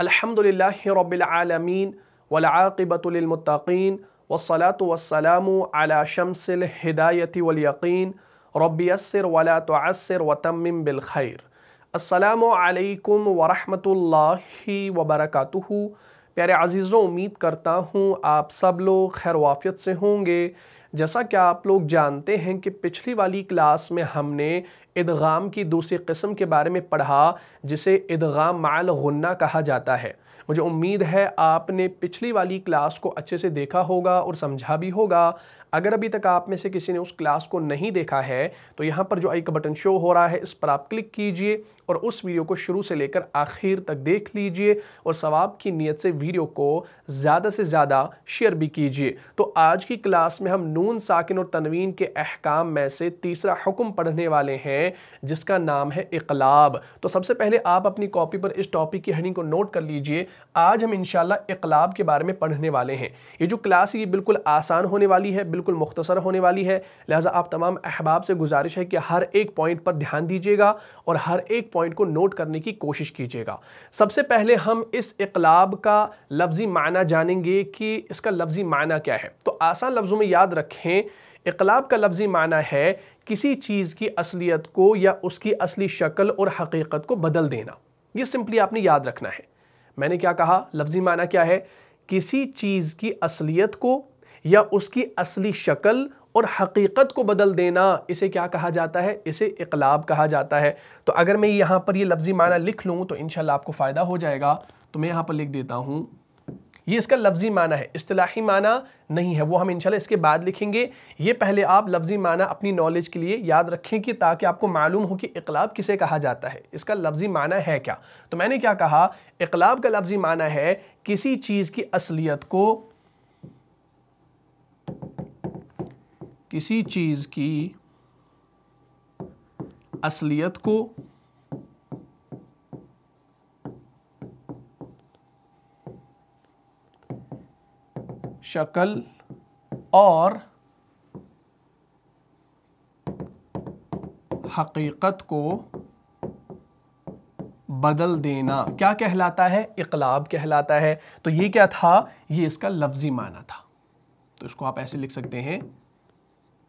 الحمد لله رب العالمين والعاقبة للمتقين والصلاة والسلام على شمس الهداية واليقين رب يسر ولا تعسر وتمم بالخير السلام عليكم ورحمة الله وبركاته پیارے عزیزوں امید کرتا ہوں آپ سب لوگ خیر وافیت سے ہوں گے जैसा कि आप लोग जानते हैं कि पिछली वाली क्लास में हमने इदगाम की दूसरी कस्म के बारे में पढ़ा जिसे इदगाम माल गुन्ना कहा जाता है मुझे उम्मीद है आपने पिछली वाली क्लास को अच्छे से देखा होगा और समझा भी होगा अगर अभी तक आप में से किसी ने उस क्लास को नहीं देखा है तो यहाँ पर जो आई का बटन शो हो रहा है इस पर आप क्लिक कीजिए और उस वीडियो को शुरू से लेकर आखिर तक देख लीजिए और सवाब की नीयत से वीडियो को ज़्यादा से ज़्यादा शेयर भी कीजिए तो आज की क्लास में हम नून साकिन और तनवीन के अहकाम में से तीसरा हुक्म पढ़ने वाले हैं जिसका नाम है इकलाब तो सबसे पहले आप अपनी कॉपी पर इस टॉपिक की हनी को नोट कर लीजिए आज हम इन इकलाब के बारे में पढ़ने वाले हैं ये जो क्लास ये बिल्कुल आसान होने वाली है बिल्कुल बिल्कुल मुख्तसर होने वाली है लिहाजा आप तमाम अहबाब से गुजारिश है कि हर एक पॉइंट पर ध्यान दीजिएगा और हर एक पॉइंट को नोट करने की कोशिश कीजिएगा सबसे पहले हम इस इकलाब का लफ्ज़ी माना जानेंगे कि इसका लफ्ज़ी माना क्या है तो आसान लफ्ज़ों में याद रखें इकलाब का लफ्ज़ी माना है किसी चीज़ की असलियत को या उसकी असली शक्ल और हकीकत को बदल देना ये सिंपली आपने याद रखना है मैंने क्या कहा लफ्ज़ी माना क्या है किसी चीज़ की असलियत को या उसकी असली शक्ल और हकीकत को बदल देना इसे क्या कहा जाता है इसे इकलाब कहा जाता है तो अगर मैं यहाँ पर ये लफ्ज़ी माना लिख लूँ तो इन आपको फ़ायदा हो जाएगा तो मैं यहाँ पर लिख देता हूँ ये इसका लफ्ज़ी माना है असलाही माना नहीं है वो हम इनशाला इसके बाद लिखेंगे ये पहले आप लफ्ज़ी माना अपनी नॉलेज के लिए याद रखें कि ताकि आपको मालूम हो कि इकलाब किसे कहा जाता है इसका लफ्ज़ी माना है क्या तो मैंने क्या कहा इकलाब का लफ्ज़ी माना है किसी चीज़ की असलियत को किसी चीज़ की असलियत को शक्ल और हकीकत को बदल देना क्या कहलाता है इकलाब कहलाता है तो ये क्या था ये इसका लफ्ज़ी माना था तो इसको आप ऐसे लिख सकते हैं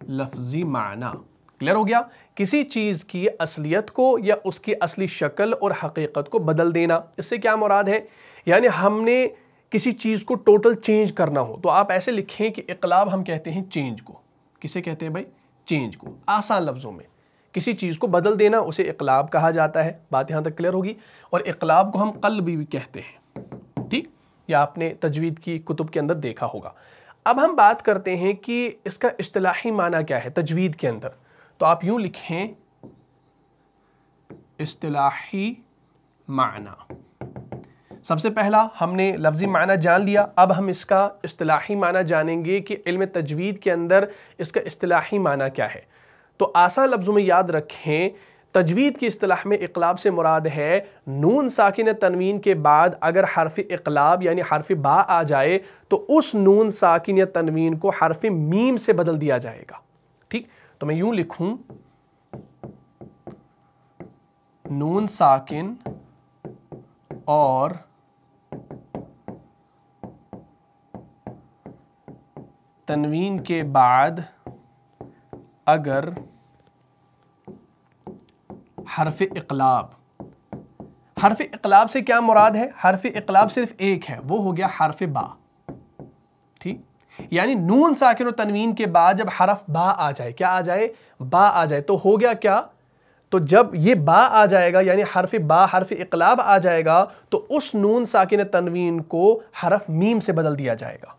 लफजी माना क्लियर हो गया किसी चीज़ की असलियत को या उसकी असली शक्ल और हकीकत को बदल देना इससे क्या मुराद है यानी हमने किसी चीज़ को टोटल चेंज करना हो तो आप ऐसे लिखें कि इकलाब हम कहते हैं चेंज को किसे कहते हैं भाई चेंज को आसान लफ्ज़ों में किसी चीज़ को बदल देना उसे इकलाब कहा जाता है बात यहां तक क्लियर होगी और इकलाब को हम कल भी कहते हैं ठीक या आपने तजवीद की कुतुब के अंदर देखा होगा अब हम बात करते हैं कि इसका अतलाही माना क्या है तजवीद के अंदर तो आप यूं लिखें अतलाही माना सबसे पहला हमने लफ्ज़ी माना जान लिया अब हम इसका अतलाही माना जानेंगे कि इल्म तजवीद के अंदर इसका अतलाही माना क्या है तो आसान लफ्ज़ों में याद रखें तजवीद की असलाह में इकलाब से मुराद है नून साकिन तनवीन के बाद अगर हरफ इकलाब यानी हरफ बा आ जाए तो उस नून साकिन तनवीन को हरफ मीम से बदल दिया जाएगा ठीक तो मैं यूं लिखूं नून साकिन और तनवीन के बाद अगर हरफ इकलाब हरफ इकलाब से क्या मुराद है हरफ इकलाब सिर्फ एक है वो हो गया हरफ बा ठीक यानी नून साकिर तनवीन के बाद जब हरफ बा आ जाए क्या आ जाए बा आ जाए तो हो गया क्या तो जब ये बा आ जाएगा यानी हरफ बा हरफ इकलाब आ जाएगा तो उस नून साकिन तनवीन को हरफ मीम से बदल दिया जाएगा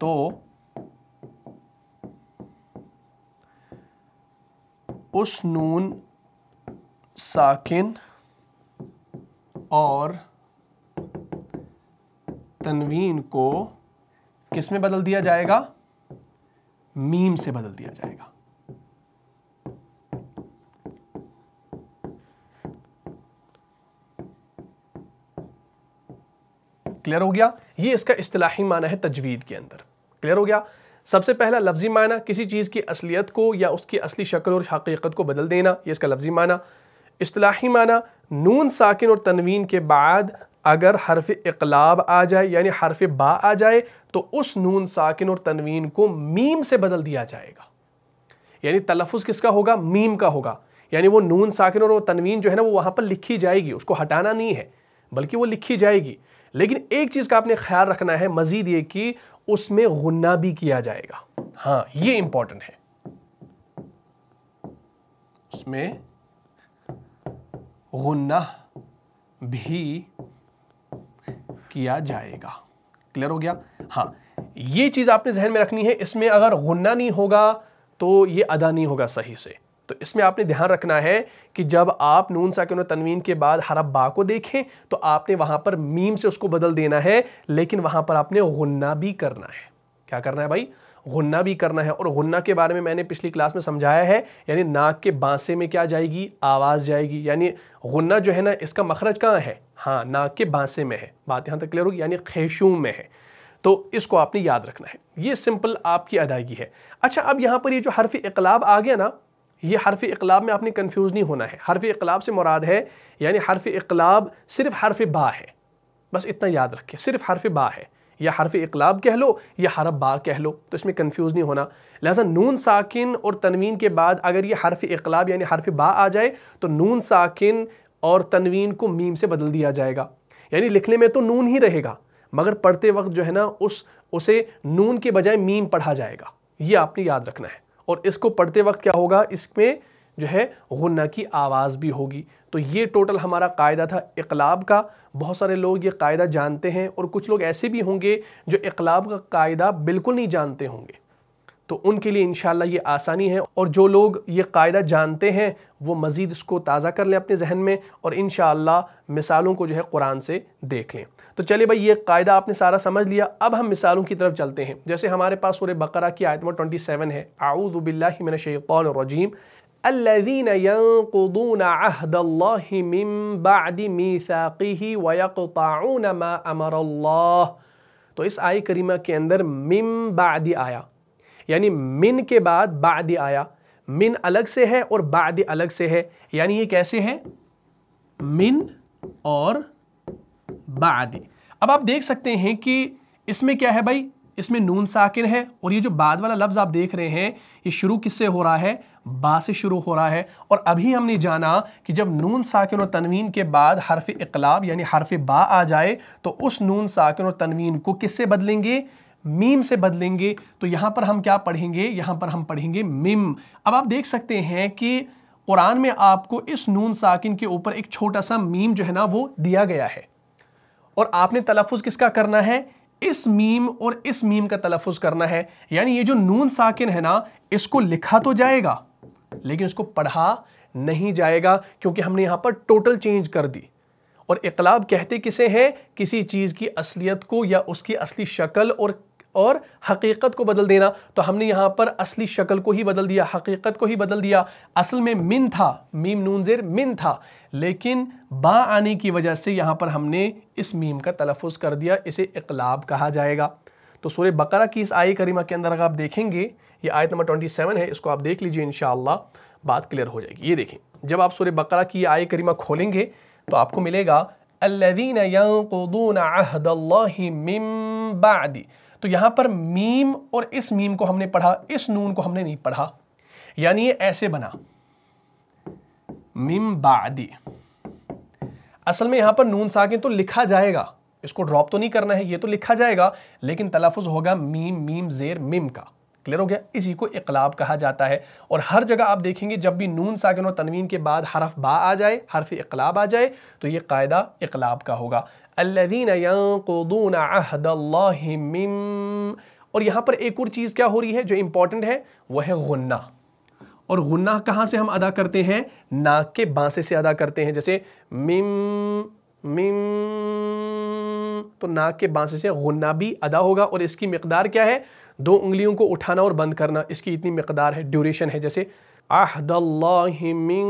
तो उस नून साकिन और तनवीन को किस में बदल दिया जाएगा मीम से बदल दिया जाएगा क्लियर हो गया ये इसका इस्तलाही माना है तजवीद के अंदर क्लियर हो गया सबसे पहला लफ्जी माना किसी चीज़ की असलियत को या उसकी असली शक्ल और हकीकत को बदल देना ये इसका लफ्जी माना असलाही माना नून साकिन और तनवीन के बाद अगर हरफ इकलाब आ जाए यानी हरफ बा आ जाए तो उस नून साकिन और तनवीन को मीम से बदल दिया जाएगा यानी तलफ़ किसका होगा मीम का होगा यानी वो नून साकिन और वो तनवीन जो है ना वो वहाँ पर लिखी जाएगी उसको हटाना नहीं है बल्कि वो लिखी जाएगी लेकिन एक चीज़ का आपने ख्याल रखना है मज़ीद ये कि उसमें गुन्ना भी किया जाएगा हाँ ये इंपॉर्टेंट है उसमें गुन्ना भी किया जाएगा क्लियर हो गया हाँ ये चीज़ आपने जहन में रखनी है इसमें अगर गुन्ना नहीं होगा तो ये अदा नहीं होगा सही से तो इसमें आपने ध्यान रखना है कि जब आप नून साकिन तनवीन के बाद हरब बा को देखें तो आपने वहां पर मीम से उसको बदल देना है लेकिन वहां पर आपने गुन्ना भी करना है क्या करना है भाई गुन्ना भी करना है और गुन्ना के बारे में मैंने पिछली क्लास में समझाया है यानी नाक के बांसे में क्या जाएगी आवाज़ जाएगी यानी गुन्ना जो है ना इसका मखरज कहाँ है हाँ नाक के बांसे में है बात यहाँ तक क्लियर होगी यानी खेशू में है तो इसको आपने याद रखना है ये सिंपल आपकी अदायगी है अच्छा अब यहाँ पर ये जो हरफ इकलाब आ गया ना ये हरफ इकलाब में आपने कन्फ्यूज़ नहीं होना है हरफ इकलाब से मुराद है यानी हरफ इकलाब सिर्फ हरफ बा है बस इतना याद रखिए सिर्फ हरफ बा है या हरफ इकलाब कह लो या हरफ बा कह लो तो इसमें कन्फ्यूज़ नहीं होना लिहाजा नून साकिन और तनवीन के बाद अगर ये हरफ इकलाब यानी हरफ बा आ जाए तो नून साकिन और तनवीन को मीम से बदल दिया जाएगा यानी लिखने में तो नून ही रहेगा मगर पढ़ते वक्त जो है ना उस उसे नून के बजाय मीम पढ़ा जाएगा ये आपने याद रखना है और इसको पढ़ते वक्त क्या होगा इसमें जो है गुन्ना की आवाज़ भी होगी तो ये टोटल हमारा कायदा था इकलाब का बहुत सारे लोग ये कायदा जानते हैं और कुछ लोग ऐसे भी होंगे जो इकलाब का कायदा बिल्कुल नहीं जानते होंगे तो उनके लिए इन ये आसानी है और जो लोग ये कायदा जानते हैं वो मज़ीद इसको ताज़ा कर लें अपने जहन में और इन मिसालों को जो है कुरान से देख लें तो चलिए भाई ये कायदा आपने सारा समझ लिया अब हम मिसालों की तरफ चलते हैं जैसे हमारे पास सूर्य बकरा की आयत नंबर ट्वेंटी सेवन है आऊदबिल्लिमिनशैन रजीम ينقضون عهد الله من بعد ميثاقه ويقطعون ما امر الله तो इस आय करीमा के अंदर मिम बादी आया यानी मिन के बाद बादी आया मिन अलग से है और बादी अलग से है यानी ये कैसे है मिन और बादी अब आप देख सकते हैं कि इसमें क्या है भाई इसमें नून साकिन है और ये जो बाद वाला लफ्ज़ आप देख रहे हैं ये शुरू किससे हो रहा है बा से शुरू हो रहा है और अभी हमने जाना कि जब नून साकिन और तनवीन के बाद हरफ इकलाब यानी हरफ बा आ जाए तो उस नून साकिन और तनवीन को किससे बदलेंगे मीम से बदलेंगे तो यहाँ पर हम क्या पढ़ेंगे यहाँ पर हम पढ़ेंगे मिम अब आप देख सकते हैं कि कुरान में आपको इस नून साकिन के ऊपर एक छोटा सा मीम जो है ना वो दिया गया है और आपने तलफ़ किसका करना है इस मीम और इस मीम का तलफ़ुज करना है यानी ये जो नून साकिन है ना इसको लिखा तो जाएगा लेकिन इसको पढ़ा नहीं जाएगा क्योंकि हमने यहाँ पर टोटल चेंज कर दी और इकलाब कहते किसे हैं किसी चीज़ की असलियत को या उसकी असली शक्ल और और हकीकत को बदल देना तो हमने यहाँ पर असली शक्ल को ही बदल दिया हकीकत को ही बदल दिया असल में मिन था मीम नून जेर मिन था लेकिन बा आने की वजह से यहाँ पर हमने इस मीम का तलफ़ कर दिया इसे इकलाब कहा जाएगा तो सूर्य बकरा की इस आय करीमा के अंदर अगर आप देखेंगे ये आयत नंबर ट्वेंटी सेवन है इसको आप देख लीजिए इन बात क्लियर हो जाएगी ये देखें जब आप सूर्य बकरा की आय करीमा खोलेंगे तो आपको मिलेगा तो यहाँ पर मीम और इस मीम को हमने पढ़ा इस नून को हमने नहीं पढ़ा यानी ये ऐसे बना मिम बादी असल में यहाँ पर नून साकिन तो लिखा जाएगा इसको ड्रॉप तो नहीं करना है ये तो लिखा जाएगा लेकिन तलफ़ होगा मीम मीम जेर मिम का क्लियर हो गया इसी को इकलाब कहा जाता है और हर जगह आप देखेंगे जब भी नून साकिन और तनवीन के बाद हरफ बा आ जाए हरफ इकलाब आ जाए तो ये कायदा इकलाब का होगा और यहाँ पर एक और चीज़ क्या हो रही है जो इम्पॉर्टेंट है वह है गुन्ना और गुन्ना कहाँ से हम अदा करते हैं नाक के बांसे से अदा करते हैं जैसे मिम मिम तो नाक के बांसे से गुन्ना भी अदा होगा और इसकी मकदार क्या है दो उंगलियों को उठाना और बंद करना इसकी इतनी मकदार है ड्यूरेशन है जैसे आहदल्लाहिमिन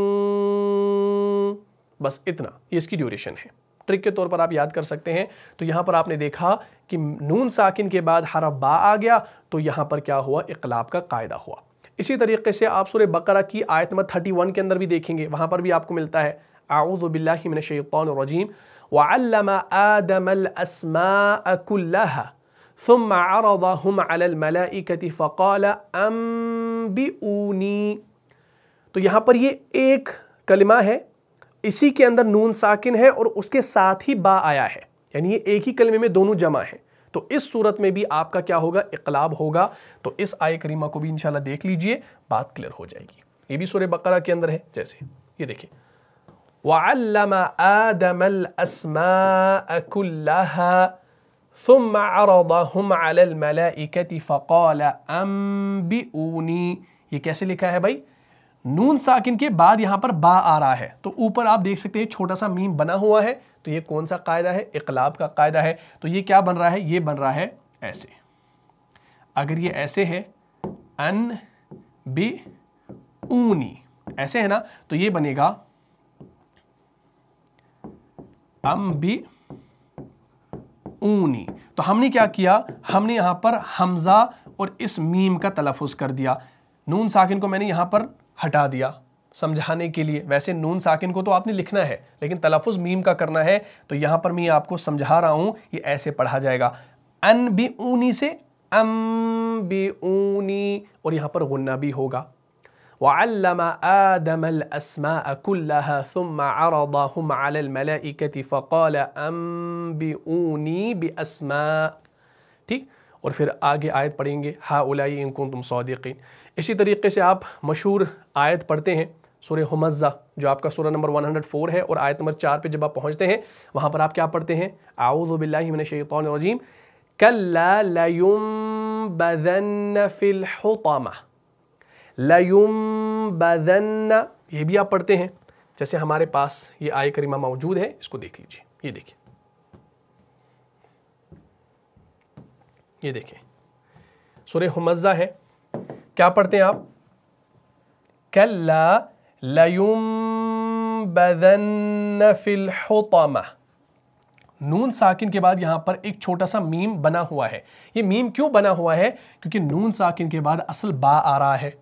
बस इतना ये इसकी ड्यूरेशन है ट्रिक के तौर पर आप याद कर सकते हैं तो यहाँ पर आपने देखा कि नून साकिन के बाद हरफ बा आ गया तो यहाँ पर क्या हुआ इकलाब का कायदा हुआ इसी तरीके से आप सुर बकरा की आयत नंबर थर्टी वन के अंदर भी देखेंगे वहाँ पर भी आपको मिलता है आऊदबिल्लिमिनशैतरजीम वल्लम आदमलअस्माकुल्लह ثم عرضهم على الملائكة فقال أنبئوني तो यहाँ पर ये एक कलिमा है इसी के अंदर नून साकिन है और उसके साथ ही बा आया है यानी ये एक ही कलमे में दोनों जमा हैं तो इस सूरत में भी आपका क्या होगा इकलाब होगा तो इस आय करीमा को भी इंशाल्लाह देख लीजिए बात क्लियर हो जाएगी ये भी सूर्य बकरा के अंदर है जैसे ये देखिए वल्लम ثم عرضهم على الملائكة فقال أنبئوني ये कैसे लिखा है भाई नून साकिन के बाद यहाँ पर बा आ रहा है तो ऊपर आप देख सकते हैं छोटा सा मीम बना हुआ है तो ये कौन सा कायदा है इकलाब का कायदा है तो ये क्या बन रहा है ये बन रहा है ऐसे अगर ये ऐसे है अन बी ऊनी ऐसे है ना तो ये बनेगा अम बी ऊनी तो हमने क्या किया हमने यहां पर हमज़ा और इस मीम का तलफुज कर दिया नून साकिन को मैंने यहां पर हटा दिया समझाने के लिए वैसे नून साकिन को तो आपने लिखना है लेकिन तलफ़ मीम का करना है तो यहाँ पर मैं आपको समझा रहा हूँ ये ऐसे पढ़ा जाएगा अन बी ऊनी से अम बी ऊनी और यहाँ पर गुन्ना भी होगा वल्लम आदम असमा फ़क़ाल अम बे ऊनी बे असमा ठीक और फिर आगे आयत पढ़ेंगे हा उलाई इनको तुम सौदिकीन इसी तरीके से आप मशहूर आयत पढ़ते हैं सूर्य हमज़ा जो आपका सूर्य नंबर 104 है और आयत नंबर चार पे जब आप पहुँचते हैं वहाँ पर आप क्या पढ़ते हैं आउज़बिल्लिमिन शैतरजीम कल्लायुम फ़िलहुतामा लयुम बदन ये भी आप पढ़ते हैं जैसे हमारे पास ये आय करीमा मौजूद है इसको देख लीजिए ये देखिए ये देखें सूर्य हमज़ा है क्या पढ़ते हैं आप कल्ला लयुम बदन फिल नून साकिन के बाद यहाँ पर एक छोटा सा मीम बना हुआ है ये मीम क्यों बना हुआ है क्योंकि नून साकिन के बाद असल बा आ रहा है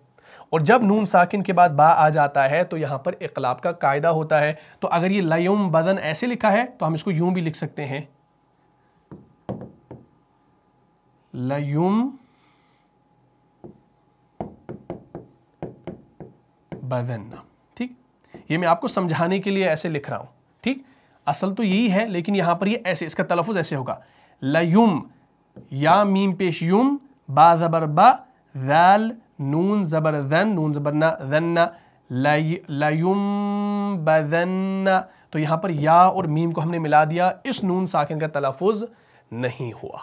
और जब नून साकिन के बाद बा आ जाता है तो यहाँ पर इकलाब का कायदा होता है तो अगर ये लयुम बदन ऐसे लिखा है तो हम इसको यूं भी लिख सकते हैं लयुम बदन ठीक ये मैं आपको समझाने के लिए ऐसे लिख रहा हूँ ठीक असल तो यही है लेकिन यहाँ पर ये ऐसे इसका तलफुज ऐसे होगा लयुम या मीम पेश युम बा ज़बर बा वैल नून ज़बर जन नून ज़बर ना जन्ना लयुम बदन्ना तो यहाँ पर या और मीम को हमने मिला दिया इस नून साकिन का तलफुज नहीं हुआ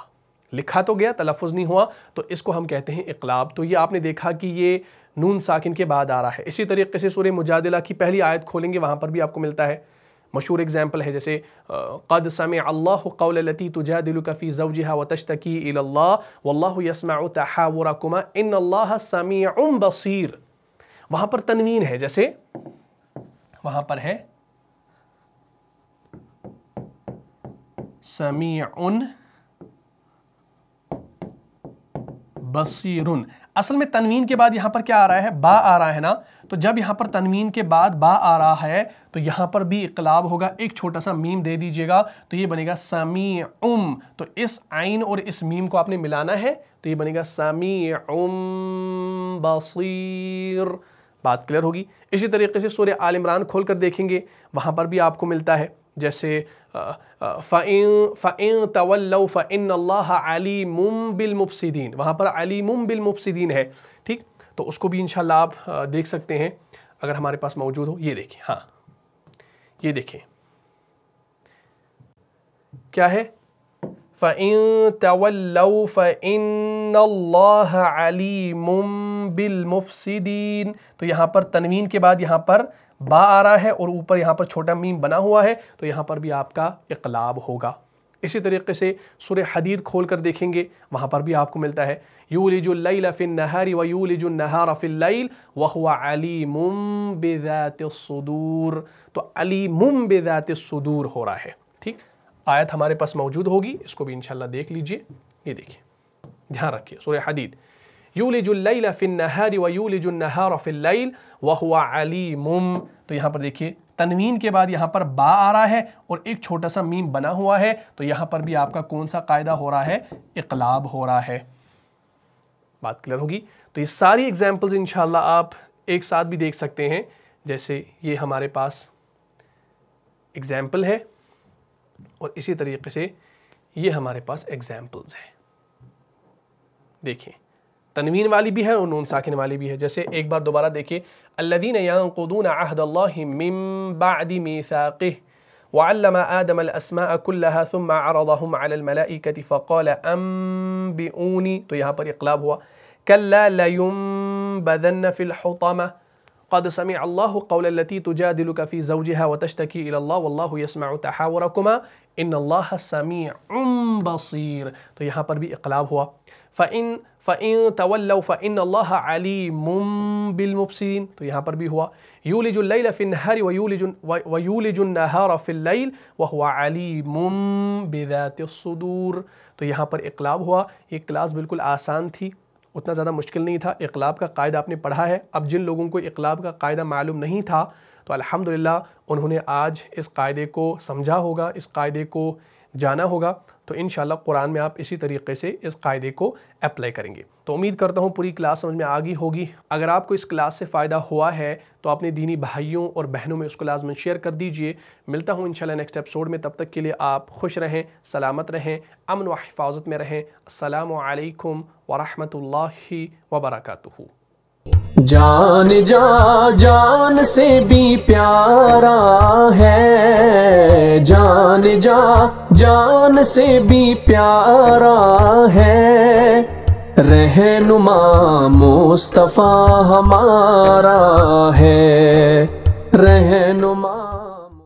लिखा तो गया तलफ़ नहीं हुआ तो इसको हम कहते हैं इकलाब तो ये आपने देखा कि ये नून साकिन के बाद आ रहा है इसी तरीके से सूर्य मुजादिला की पहली आयत खोलेंगे वहाँ पर भी आपको मिलता है मशहूर एग्जाम्पल है जैसे कद सम अल्लाह कौलती तुजा दिलकफ़ी कफ़ी जवजिहा व तश्तकी इल्ला इन समी उम बसीर वहाँ पर तनवीन है जैसे वहाँ पर है समी उन बसीरुन असल में तनवीन के बाद यहाँ पर क्या आ रहा है बा आ रहा है ना तो जब यहाँ पर तनवीन के बाद बा आ रहा है तो यहाँ पर भी इकलाब होगा एक छोटा सा मीम दे दीजिएगा तो ये बनेगा समी उम तो इस आइन और इस मीम को आपने मिलाना है तो ये बनेगा समी उम बसीर बात क्लियर होगी इसी तरीके से सूर्य आल इमरान खोल कर देखेंगे वहाँ पर भी आपको मिलता है जैसे फ़ैन फ़ैन तवल्ल फ़ैन अलीम मुफसिदीन वहाँ पर अली अलीम मुफसिदीन है ठीक तो उसको भी इन आप देख सकते हैं अगर हमारे पास मौजूद हो ये देखिए हाँ ये देखें क्या है फ़ैन तवल्ल फ़ैन अलीम मुफसिदीन तो यहाँ पर तनवीन के बाद यहाँ पर बा आ रहा है और ऊपर यहाँ पर छोटा मीम बना हुआ है तो यहाँ पर भी आपका इकलाब होगा इसी तरीके से सुर हदीद खोल कर देखेंगे वहाँ पर भी आपको मिलता है यू लफिन नहर व यू लिजुलनहार फ़िल्ल वह अली मुम बेदात सदूर तो अली मुम बेदात सदूर हो रहा है ठीक आयत हमारे पास मौजूद होगी इसको भी इनशाला देख लीजिए ये देखिए ध्यान रखिए सुर हदीद यूलिज फ़िनहर व यूलिज नहर फ़िल्ल वह अलीम तो यहाँ पर देखिए तनवीन के बाद यहाँ पर बा आ रहा है और एक छोटा सा मीम बना हुआ है तो यहाँ पर भी आपका कौन सा कायदा हो रहा है इकलाब हो रहा है बात क्लियर होगी तो ये सारी एग्जाम्पल्स इनशाला आप एक साथ भी देख सकते हैं जैसे ये हमारे पास एग्ज़ाम्पल है और इसी तरीके से ये हमारे पास एग्ज़ाम्पल्स हैं देखिए ہے اور نون ساکن والی بھی ہے جیسے ایک بار دوبارہ دیکھیں الَّذِينَ يَنْقُضُونَ عَهْدَ اللَّهِ مِن بَعْدِ مِيثَاقِهِ وعلم آدم الأسماء كلها ثم عرضهم على الملائكة فقال أنبئوني تو یہاں پر اقلاب ہوا كلا لينبذن في الحطمة قد سمع الله قول التي تجادلك في زوجها وتشتكي إلى الله والله يسمع تحاوركما إن الله سميع بصير تو یہاں پر بھی اقلاب ہوا फ़िन फ़ैन तवल्ल फ़िन अल्लाह अलीम बिलमुबसिन तो यहाँ पर भी हुआ यूलिजुल्ल फ़िनहर वयूलिजुन्नहर फ़िल्ल वह अलीम बेदातसूदूर तो यहाँ पर इकलाब हुआ ये क्लास बिल्कुल आसान थी उतना ज़्यादा मुश्किल नहीं था इकलाब का कायदा आपने पढ़ा है अब जिन लोगों को इकलाब का कायदा मालूम नहीं था तो अल्हम्दुलिल्लाह उन्होंने आज इस कायदे को समझा होगा इस कायदे को जाना होगा तो इन कुरान में आप इसी तरीके से इस कायदे को अप्लाई करेंगे तो उम्मीद करता हूँ पूरी क्लास समझ में आ गई होगी अगर आपको इस क्लास से फ़ायदा हुआ है तो अपने दीनी भाइयों और बहनों में उसको लाजमन शेयर कर दीजिए मिलता हूँ इनशाला नेक्स्ट एपिसोड में तब तक के लिए आप खुश रहें सलामत रहें अमन व हिफाजत में रहें अल्लाम वरहमल वबरकू जान जा जान से भी प्यारा है जान जा जान से भी प्यारा है रहनुमा मुस्तफ़ा हमारा है रहनुमा